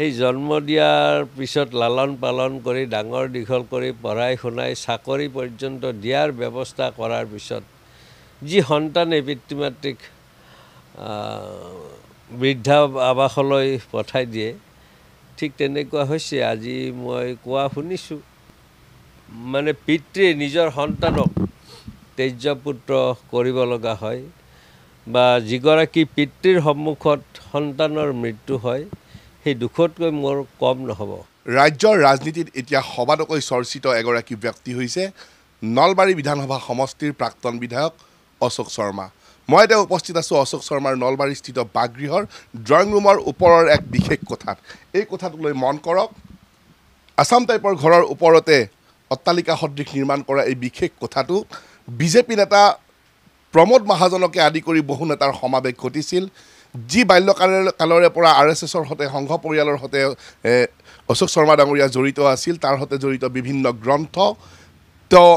সেই জন্ম দিয়াৰ পিছত লালন পালন কৰি ডাঙৰ দীঘল কৰি পঢ়াই শুনাই চাকৰি পৰ্যন্ত দিয়াৰ ব্যৱস্থা কৰাৰ পিছত যি সন্তানে পিতৃ মাতৃক বৃদ্ধা আৱাসলৈ পঠাই দিয়ে ঠিক তেনেকুৱা হৈছে আজি মই কোৱা শুনিছোঁ মানে পিতৃ নিজৰ সন্তানক তেজ্যপুত্ৰ কৰিব লগা হয় বা যিগৰাকী পিতৃৰ সন্মুখত সন্তানৰ মৃত্যু হয় সেই দুখতকৈ মোৰ কম নহ'ব ৰাজ্যৰ ৰাজনীতিত এতিয়া সবাতোকৈ চৰ্চিত এগৰাকী ব্যক্তি হৈছে নলবাৰী বিধানসভা সমষ্টিৰ প্ৰাক্তন বিধায়ক অশোক শৰ্মা মই এতিয়া উপস্থিত আছোঁ অশোক শৰ্মাৰ নলবাৰীস্থিত বাগৃহৰ ড্ৰয়িং ৰুমৰ ওপৰৰ এক বিশেষ কোঠাত এই কোঠাটোক লৈ মন কৰক আছাম টাইপৰ ঘৰৰ ওপৰতে অট্টালিকা সদৃশ নিৰ্মাণ কৰা এই বিশেষ কোঠাটো বিজেপি নেতা প্ৰমোদ মহাজনকে আদি কৰি বহু নেতাৰ সমাৱেশ ঘটিছিল যি বাল্যকাল কালৰে পৰা আৰ এছ এছৰ সৈতে সংঘ পৰিয়ালৰ সৈতে অশোক শৰ্মা ডাঙৰীয়া জড়িত আছিল তাৰ সৈতে জড়িত বিভিন্ন গ্ৰন্থ তেওঁ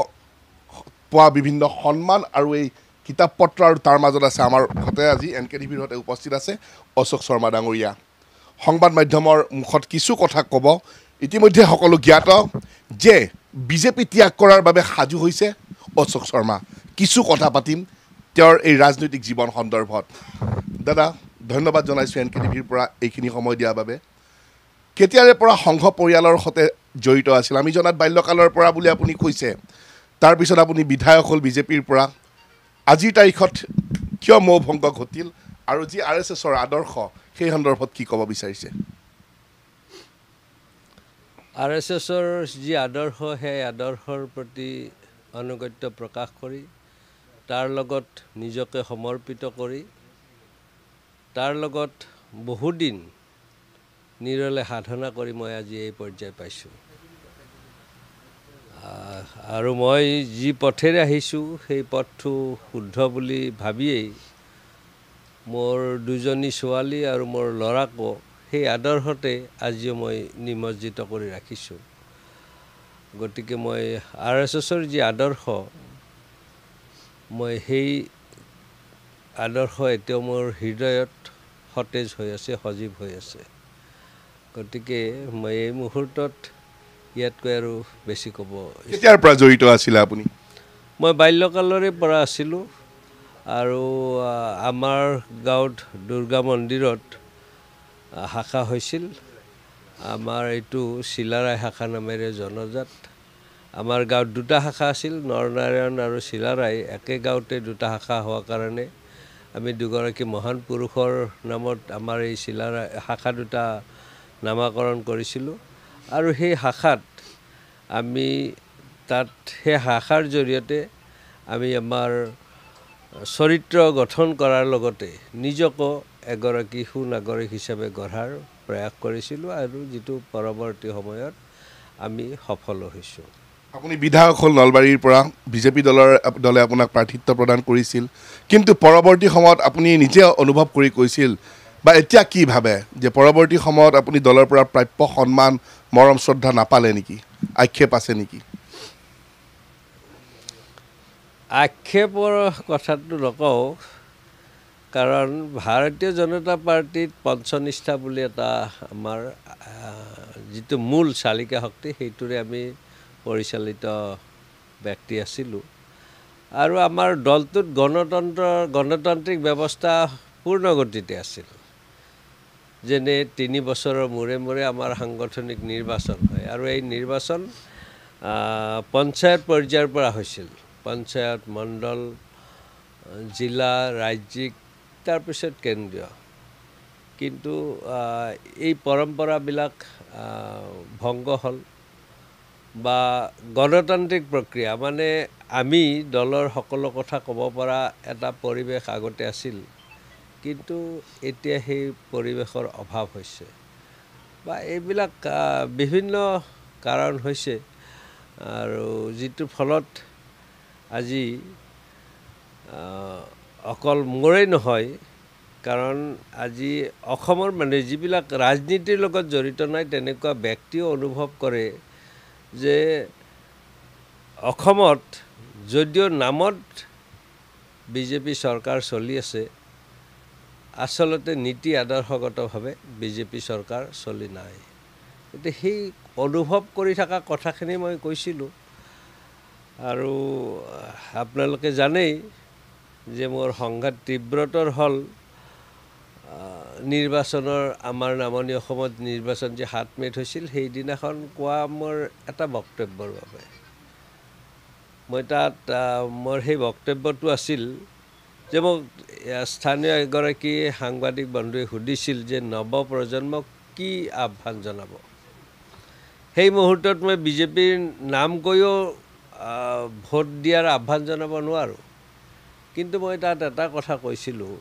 পোৱা বিভিন্ন সন্মান আৰু এই কিতাপ পত্ৰ আৰু তাৰ মাজত আছে আমাৰ সৈতে আজি এন কে টিভিৰ সৈতে উপস্থিত আছে অশোক শৰ্মা ডাঙৰীয়া সংবাদ মাধ্যমৰ মুখত কিছু কথা ক'ব ইতিমধ্যে সকলো জ্ঞাত যে বিজেপি ত্যাগ কৰাৰ বাবে সাজু হৈছে অশোক শৰ্মা কিছু কথা পাতিম তেওঁৰ এই ৰাজনৈতিক জীৱন সন্দৰ্ভত দাদা ধন্যবাদ জনাইছোঁ এন কে টিভিৰ পৰা এইখিনি সময় দিয়াৰ বাবে কেতিয়াৰে পৰা সংঘ পৰিয়ালৰ সৈতে জড়িত আছিল আমি জনাত বাল্যকালৰ পৰা বুলি আপুনি কৈছে তাৰপিছত আপুনি বিধায়ক হ'ল বিজেপিৰ পৰা আজিৰ তাৰিখত কিয় মৌ ভংগ ঘটিল আৰু যি আৰ এছ এছৰ আদৰ্শ সেই সন্দৰ্ভত কি ক'ব বিচাৰিছে আৰ এছ এছৰ যি আদৰ্শ সেই আদৰ্শৰ প্ৰতি অনুগত্য প্ৰকাশ কৰি তাৰ লগত নিজকে সমৰ্পিত কৰি তাৰ লগত বহুদিন নিৰলে সাধনা কৰি মই আজি এই পৰ্যায় পাইছোঁ আৰু মই যি পথেৰে আহিছোঁ সেই পথটো শুদ্ধ বুলি ভাবিয়েই মোৰ দুজনী ছোৱালী আৰু মোৰ ল'ৰাকো সেই আদৰ্শতে আজিও মই নিমজ্জিত কৰি ৰাখিছোঁ গতিকে মই আৰ এছ এছৰ যি আদৰ্শ মই সেই আদৰ্শ এতিয়াও মোৰ হৃদয়ত সতেজ হৈ আছে সজীৱ হৈ আছে গতিকে মই এই মুহূৰ্তত ইয়াতকৈ আৰু বেছি ক'ব ইয়াৰ পৰা জড়িত আছিলে আপুনি মই বাল্যকালৰে পৰা আছিলোঁ আৰু আমাৰ গাঁৱত দুৰ্গা মন্দিৰত শাখা হৈছিল আমাৰ এইটো চিলাৰায় শাখা নামেৰে জনজাত আমাৰ গাঁৱত দুটা শাখা আছিল নৰনাৰায়ণ আৰু চিলাৰায় একে গাঁৱতে দুটা শাখা হোৱাৰ কাৰণে আমি দুগৰাকী মহান পুৰুষৰ নামত আমাৰ এই চিলাৰ শাখা দুটা নামাকৰণ কৰিছিলোঁ আৰু সেই শাখাত আমি তাত সেই শাখাৰ জৰিয়তে আমি আমাৰ চৰিত্ৰ গঠন কৰাৰ লগতে নিজকো এগৰাকী সু নাগৰিক হিচাপে গঢ়াৰ প্ৰয়াস কৰিছিলোঁ আৰু যিটো পৰৱৰ্তী সময়ত আমি সফলো হৈছোঁ আপুনি বিধায়ক হ'ল নলবাৰীৰ পৰা বিজেপি দলৰ দলে আপোনাক প্ৰাৰ্থিত্ব প্ৰদান কৰিছিল কিন্তু পৰৱৰ্তী সময়ত আপুনি নিজে অনুভৱ কৰি কৈছিল বা এতিয়া কি ভাবে যে পৰৱৰ্তী সময়ত আপুনি দলৰ পৰা প্ৰাপ্য সন্মান মৰম শ্ৰদ্ধা নাপালে নেকি আক্ষেপ আছে নেকি আক্ষেপৰ কথাটো নকওঁ কাৰণ ভাৰতীয় জনতা পাৰ্টীত পঞ্চনিষ্ঠা বুলি এটা আমাৰ যিটো মূল চালিকা শক্তি সেইটোৰে আমি পৰিচালিত ব্যক্তি আছিলোঁ আৰু আমাৰ দলটোত গণতন্ত্ৰ গণতান্ত্ৰিক ব্যৱস্থা পূৰ্ণগতিতে আছিল যেনে তিনি বছৰৰ মূৰে মূৰে আমাৰ সাংগঠনিক নিৰ্বাচন হয় আৰু এই নিৰ্বাচন পঞ্চায়ত পৰ্যায়ৰ পৰা হৈছিল পঞ্চায়ত মণ্ডল জিলা ৰাজ্যিক তাৰপিছত কেন্দ্ৰীয় কিন্তু এই পৰম্পৰাবিলাক ভংগ হ'ল বা গণতান্ত্ৰিক প্ৰক্ৰিয়া মানে আমি দলৰ সকলো কথা ক'ব পৰা এটা পৰিৱেশ আগতে আছিল কিন্তু এতিয়া সেই পৰিৱেশৰ অভাৱ হৈছে বা এইবিলাক বিভিন্ন কাৰণ হৈছে আৰু যিটোৰ ফলত আজি অকল মোৰেই নহয় কাৰণ আজি অসমৰ মানে যিবিলাক ৰাজনীতিৰ লগত জড়িত নাই তেনেকুৱা ব্যক্তিও অনুভৱ কৰে যে অসমত যদিও নামত বিজেপি চৰকাৰ চলি আছে আচলতে নীতি আদৰ্শগতভাৱে বিজেপি চৰকাৰ চলি নাই এতিয়া সেই অনুভৱ কৰি থকা কথাখিনি মই কৈছিলোঁ আৰু আপোনালোকে জানেই যে মোৰ সংঘাত তীব্ৰতৰ হ'ল নিৰ্বাচনৰ আমাৰ নামনি অসমত নিৰ্বাচন যে সাত মেট হৈছিল সেইদিনাখন কোৱা মোৰ এটা বক্তব্যৰ বাবে মই তাত মোৰ সেই বক্তব্যটো আছিল যে মোক স্থানীয় এগৰাকী সাংবাদিক বন্ধুৱে সুধিছিল যে নৱপ্ৰজন্মক কি আহ্বান জনাব সেই মুহূৰ্তত মই বিজেপিৰ নাম কৈও ভোট দিয়াৰ আহ্বান জনাব নোৱাৰোঁ কিন্তু মই তাত এটা কথা কৈছিলোঁ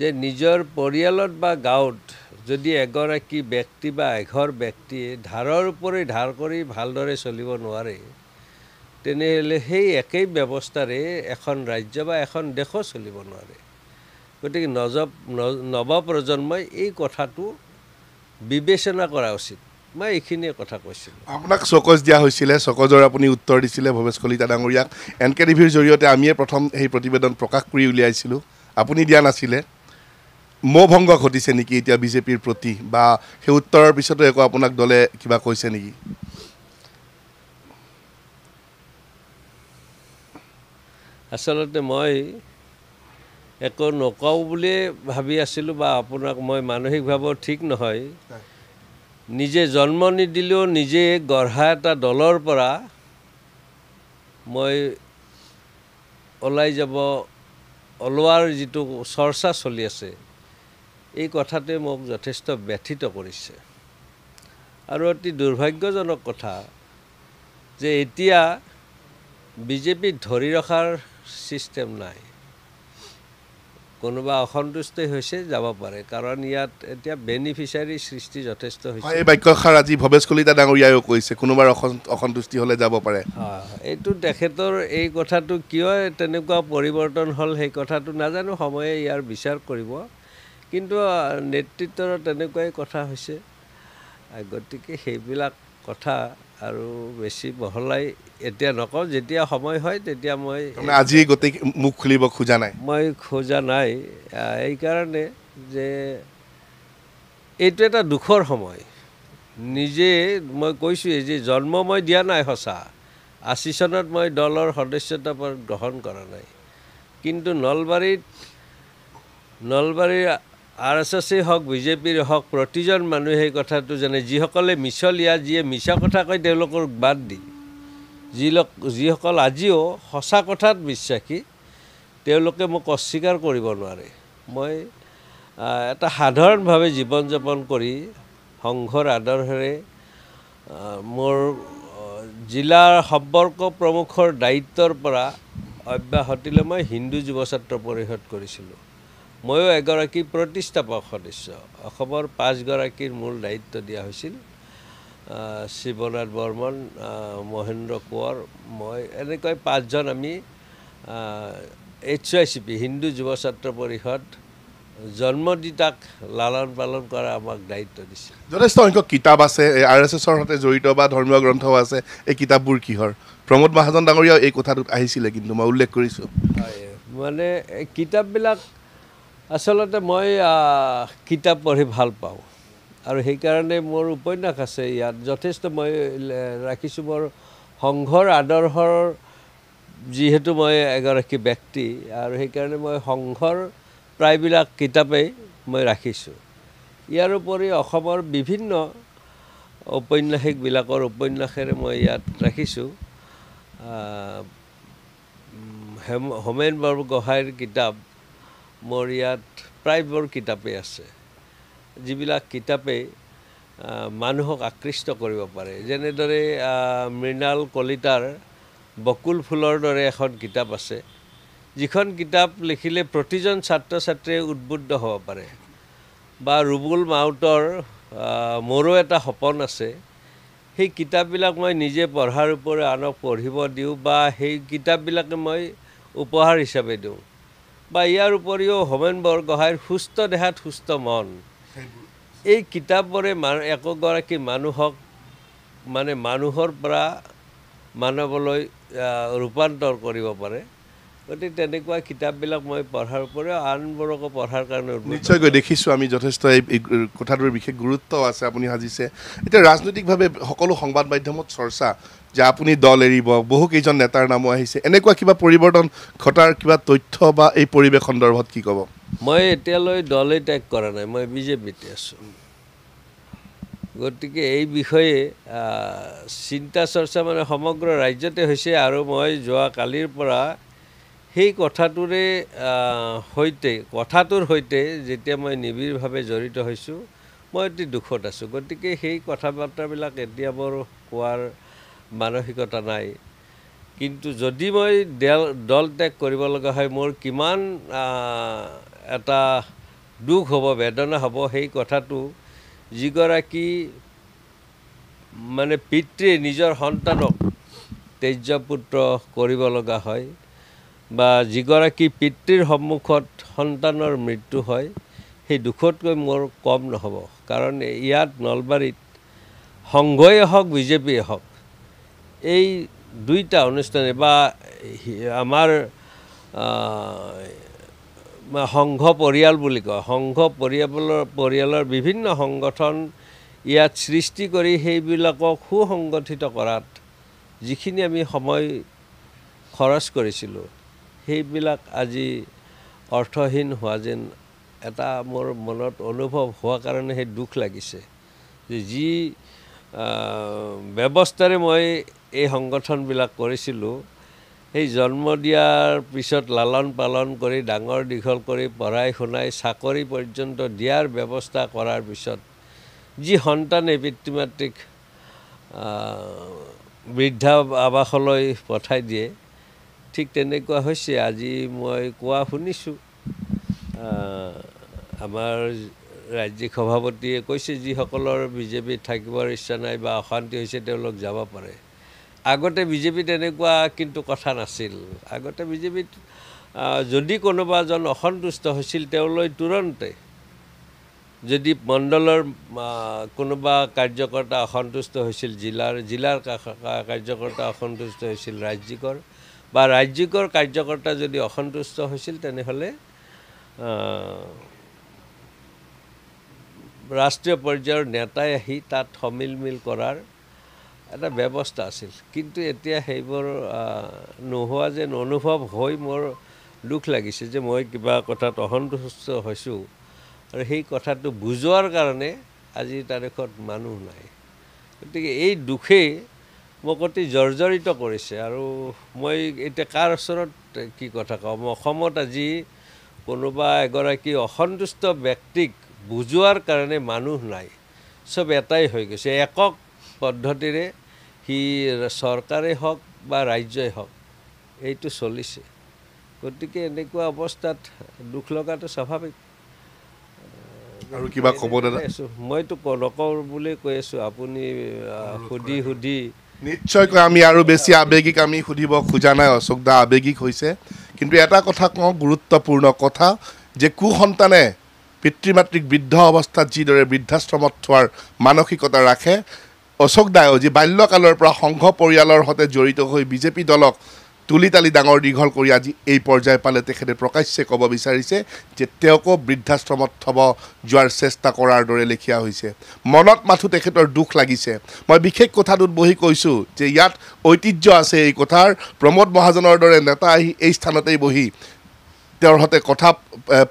যে নিজৰ পৰিয়ালত বা গাঁৱত যদি এগৰাকী ব্যক্তি বা এঘৰ ব্যক্তিয়ে ধাৰৰ উপৰি ধাৰ কৰি ভালদৰে চলিব নোৱাৰে তেনেহ'লে সেই একেই ব্যৱস্থাৰে এখন ৰাজ্য বা এখন দেশো চলিব নোৱাৰে গতিকে নজ নৱপ্ৰজন্মই এই কথাটো বিবেচনা কৰা উচিত মই এইখিনিয়ে কথা কৈছিলোঁ আপোনাক চকজ দিয়া হৈছিলে চকজৰ আপুনি উত্তৰ দিছিলে ভৱেশ কলিতা ডাঙৰীয়াক এন কে টিভিৰ জৰিয়তে আমিয়ে প্ৰথম সেই প্ৰতিবেদন প্ৰকাশ কৰি উলিয়াইছিলোঁ আপুনি দিয়া নাছিলে মোহ ভংগ ঘটিছে নেকি এতিয়া বিজেপিৰ প্ৰতি বা সেই উত্তৰৰ পিছতো একো আপোনাক দলে কিবা কৈছে নেকি আচলতে মই একো নকওঁ বুলিয়ে ভাবি আছিলোঁ বা আপোনাক মই মানসিকভাৱে ঠিক নহয় নিজে জন্ম নিদিলেও নিজে গঢ়া এটা দলৰ পৰা মই ওলাই যাব ওলোৱাৰ যিটো চৰ্চা চলি আছে এই কথাটোৱে মোক যথেষ্ট ব্যথিত কৰিছে আৰু অতি দুৰ্ভাগ্যজনক কথা যে এতিয়া বিজেপি ধৰি ৰখাৰ ছিষ্টেম নাই কোনোবা অসন্তুষ্ট হৈছে যাব পাৰে কাৰণ ইয়াত এতিয়া বেনিফিচিয়াৰী সৃষ্টি যথেষ্ট হৈছে এই বাক্যষাৰ আজি ভৱেশ কলিতা ডাঙৰীয়াইও কৈছে কোনোবাৰ অসন্তুষ্টি হ'লে যাব পাৰে এইটো তেখেতৰ এই কথাটো কিয় তেনেকুৱা পৰিৱৰ্তন হ'ল সেই কথাটো নাজানো সময়ে ইয়াৰ বিচাৰ কৰিব কিন্তু নেতৃত্বৰ তেনেকুৱাই কথা হৈছে গতিকে সেইবিলাক কথা আৰু বেছি বহলাই এতিয়া নকওঁ যেতিয়া সময় হয় তেতিয়া মই আজি গোটেই মুখ খুলিব খোজা নাই মই খোজা নাই এইকাৰণে যে এইটো এটা দুখৰ সময় নিজে মই কৈছোঁ যে জন্ম মই দিয়া নাই সঁচা আশী চনত মই দলৰ সদস্যতা গ্ৰহণ কৰা নাই কিন্তু নলবাৰীত নলবাৰীৰ আৰ এছ এছেই হওক বিজেপিৰ হওক প্ৰতিজন মানুহে সেই কথাটো জানে যিসকলে মিছলীয়া যিয়ে মিছা কথা কয় তেওঁলোকক বাদ দি যি লোক যিসকল আজিও সঁচা কথাত বিশ্বাসী তেওঁলোকে মোক অস্বীকাৰ কৰিব নোৱাৰে মই এটা সাধাৰণভাৱে জীৱন যাপন কৰি সংঘৰ আদৰ্শেৰে মোৰ জিলাৰ সম্পৰ্ক প্ৰমুখৰ দায়িত্বৰ পৰা অব্যাহতিলৈ মই হিন্দু যুৱ ছাত্ৰ পৰিষদ কৰিছিলোঁ ময়ো এগৰাকী প্ৰতিষ্ঠাপক সদস্য অসমৰ পাঁচগৰাকীৰ মূল দায়িত্ব দিয়া হৈছিল শিৱনাথ বৰ্মন মহেন্দ্ৰ কোঁৱৰ মই এনেকৈ পাঁচজন আমি H Y C P Hindu Yuva Chhatra পৰিষদ জন্মদিতাক লালন পালন কৰা আমাক দায়িত্ব দিছিল যথেষ্ট সংখ্যক কিতাপ আছে আৰ এছ এছৰ সৈতে জড়িত বা ধৰ্মীয় গ্ৰন্থ আছে এই কিতাপবোৰ কিহৰ প্ৰমোদ মহাজন ডাঙৰীয়াও এই কথাটোত আহিছিলে কিন্তু মই উল্লেখ কৰিছোঁ হয় মানে কিতাপবিলাক আচলতে মই কিতাপ পঢ়ি ভাল পাওঁ আৰু সেইকাৰণে মোৰ উপন্যাস আছে ইয়াত যথেষ্ট মই ৰাখিছোঁ মোৰ সংঘৰ আদৰ্শৰ যিহেতু মই এগৰাকী ব্যক্তি আৰু সেইকাৰণে মই সংঘৰ প্ৰায়বিলাক কিতাপেই মই ৰাখিছোঁ ইয়াৰ উপৰি অসমৰ বিভিন্ন ঔপন্যাসিকবিলাকৰ উপন্যাসেৰে মই ইয়াত ৰাখিছোঁ হোমেন বৰগোহাঁইৰ কিতাপ মোৰ ইয়াত প্ৰায়বোৰ কিতাপেই আছে যিবিলাক কিতাপেই মানুহক আকৃষ্ট কৰিব পাৰে যেনেদৰে মৃণাল কলিতাৰ বকুল ফুলৰ দৰে এখন কিতাপ আছে যিখন কিতাপ লিখিলে প্ৰতিজন ছাত্ৰ ছাত্ৰীয়ে উদ্বুদ্ধ হ'ব পাৰে বা ৰুবুল মাউতৰ মোৰো এটা সপোন আছে সেই কিতাপবিলাক মই নিজে পঢ়াৰ উপৰিও আনক পঢ়িব দিওঁ বা সেই কিতাপবিলাকে মই উপহাৰ হিচাপে দিওঁ বা ইয়াৰ উপৰিও হোমেন বৰগোহাঁইৰ সুস্থ দেহাত সুস্থ মন এই কিতাপবোৰে মানুহ একোগৰাকী মানুহক মানে মানুহৰ পৰা মানৱলৈ ৰূপান্তৰ কৰিব পাৰে গতিকে তেনেকুৱা কিতাপবিলাক মই পঢ়াৰ উপৰিও আনবোৰকো পঢ়াৰ কাৰণে নিশ্চয়কৈ দেখিছোঁ আমি যথেষ্ট এই কথাটোৰ বিশেষ গুৰুত্ব আছে আপুনি সাজিছে এতিয়া ৰাজনৈতিকভাৱে সকলো সংবাদ মাধ্যমত চৰ্চা যে আপুনি দল এৰিব বহুকেইজন নেতাৰ নামো আহিছে এনেকুৱা কিবা পৰিৱৰ্তন ঘটাৰ কিবা তথ্য বা এই পৰিৱেশ সন্দৰ্ভত কি ক'ব মই এতিয়ালৈ দলে ত্যাগ কৰা নাই মই বিজেপিতে আছোঁ গতিকে এই বিষয়ে চিন্তা চৰ্চা মানে সমগ্ৰ ৰাজ্যতে হৈছে আৰু মই যোৱা কালিৰ পৰা সেই কথাটোৰে সৈতে কথাটোৰ সৈতে যেতিয়া মই নিবিড়ভাৱে জড়িত হৈছোঁ মই অতি দুখত আছোঁ গতিকে সেই কথা বাৰ্তাবিলাক এতিয়া মোৰ কোৱাৰ মানসিকতা নাই কিন্তু যদি মই দেল দল ত্যাগ কৰিব লগা হয় মোৰ কিমান এটা দুখ হ'ব বেদনা হ'ব সেই কথাটো যিগৰাকী মানে পিতৃয়ে নিজৰ সন্তানক তেজ্যপুত্ৰ কৰিব লগা হয় বা যিগৰাকী পিতৃৰ সন্মুখত সন্তানৰ মৃত্যু হয় সেই দুখতকৈ মোৰ কম নহ'ব কাৰণ ইয়াত নলবাৰীত সংঘই হওক বিজেপিয়ে হওক এই দুইটা অনুষ্ঠানে বা আমাৰ সংঘ পৰিয়াল বুলি কয় সংঘ পৰিয়ালৰ পৰিয়ালৰ বিভিন্ন সংগঠন ইয়াত সৃষ্টি কৰি সেইবিলাকক সুসংগঠিত কৰাত যিখিনি আমি সময় খৰচ কৰিছিলোঁ সেইবিলাক আজি অৰ্থহীন হোৱা যেন এটা মোৰ মনত অনুভৱ হোৱা কাৰণে সেই দুখ লাগিছে যে যি ব্যৱস্থাৰে মই এই সংগঠনবিলাক কৰিছিলোঁ সেই জন্ম দিয়াৰ পিছত লালন পালন কৰি ডাঙৰ দীঘল কৰি পঢ়াই শুনাই চাকৰি পৰ্যন্ত দিয়াৰ ব্যৱস্থা কৰাৰ পিছত যি সন্তানে পিতৃ মাতৃক বৃদ্ধা আৱাসলৈ পঠাই দিয়ে ঠিক তেনেকুৱা হৈছে আজি মই কোৱা শুনিছোঁ আমাৰ ৰাজ্যিক সভাপতিয়ে কৈছে যিসকলৰ বিজেপিত থাকিবৰ ইচ্ছা নাই বা অশান্তি হৈছে তেওঁলোক যাব পাৰে আগতে বিজেপি তেনেকুৱা কিন্তু কথা নাছিল আগতে বিজেপিত যদি কোনোবাজন অসন্তুষ্ট হৈছিল তেওঁলৈ তুৰন্তে যদি মণ্ডলৰ কোনোবা কাৰ্যকৰ্তা অসন্তুষ্ট হৈছিল জিলাৰ জিলাৰ কাৰ্যকৰ্তা অসন্তুষ্ট হৈছিল ৰাজ্যিকৰ বা ৰাজ্যিকৰ কাৰ্যকৰ্তা যদি অসন্তুষ্ট হৈছিল তেনেহ'লে ৰাষ্ট্ৰীয় পৰ্যায়ৰ নেতাই আহি তাত সমিল মিল কৰাৰ এটা ব্যৱস্থা আছিল কিন্তু এতিয়া সেইবোৰ নোহোৱা যেন অনুভৱ হৈ মোৰ দুখ লাগিছে যে মই কিবা কথাত অসন্তুষ্ট হৈছোঁ আৰু সেই কথাটো বুজোৱাৰ কাৰণে আজিৰ তাৰিখত মানুহ নাই গতিকে এই দুখেই মোক অতি জৰ্জৰিত কৰিছে আৰু মই এতিয়া কাৰ ওচৰত কি কথা কওঁ মই অসমত আজি কোনোবা এগৰাকী অসন্তুষ্ট ব্যক্তিক বুজোৱাৰ কাৰণে মানুহ নাই চব এটাই হৈ গৈছে একক পদ্ধতিৰে সি চৰকাৰে হওক বা ৰাজ্যই হওক এইটো চলিছে গতিকে এনেকুৱা অৱস্থাত দুখ লগাটো স্বাভাৱিক আৰু কিবা ক'ব দাদা মইতো নকওঁ বুলি কৈ আছোঁ আপুনি সুধি সুধি নিশ্চয়কৈ আমি আৰু বেছি আৱেগিক আমি সুধিব খোজা নাই অশোক দা আৱেগিক হৈছে কিন্তু এটা কথা কওঁ গুৰুত্বপূৰ্ণ কথা যে কুসন্তানে পিতৃ মাতৃক বৃদ্ধ অৱস্থাত যিদৰে বৃদ্ধাশ্ৰমত থোৱাৰ মানসিকতা ৰাখে অশোক দায়ো যি বাল্যকালৰ পৰা সংঘ পৰিয়ালৰ সৈতে জড়িত হৈ বিজেপি দলক তুলি তালি ডাঙৰ দীঘল কৰি আজি এই পৰ্যায় পালে তেখেতে প্ৰকাশ্যে ক'ব বিচাৰিছে যে তেওঁকো বৃদ্ধাশ্ৰমত থ'ব যোৱাৰ চেষ্টা কৰাৰ দৰে লেখিয়া হৈছে মনত মাথো তেখেতৰ দুখ লাগিছে মই বিশেষ কথাটোত বহি কৈছোঁ যে ইয়াত ঐতিহ্য আছে এই কথাৰ প্ৰমোদ মহাজনৰ দৰে নেতা আহি এই স্থানতেই বহি তেওঁৰ সৈতে কথা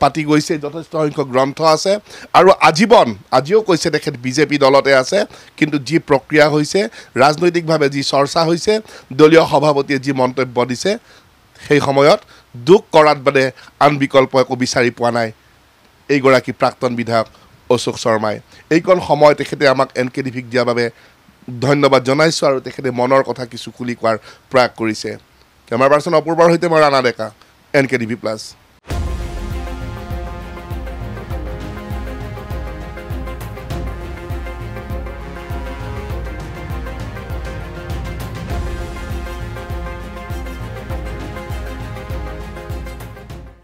পাতি গৈছে যথেষ্ট সংখ্যক গ্ৰন্থ আছে আৰু আজীৱন আজিও কৈছে তেখেত বিজেপি দলতে আছে কিন্তু যি প্ৰক্ৰিয়া হৈছে ৰাজনৈতিকভাৱে যি চৰ্চা হৈছে দলীয় সভাপতিয়ে যি মন্তব্য দিছে সেই সময়ত দুখ কৰাত বাদে আন বিকল্প একো বিচাৰি পোৱা নাই এইগৰাকী প্ৰাক্তন বিধায়ক অশোক শৰ্মাই এইকণ সময় তেখেতে আমাক এন কে ডিভিক দিয়াৰ বাবে ধন্যবাদ জনাইছোঁ আৰু তেখেতে মনৰ কথা কিছু খুলি কোৱাৰ প্ৰয়াস কৰিছে কেমেৰা পাৰ্চন অপূৰ্বৰ সৈতে মই ৰাণা ডেকা NKDB Plus.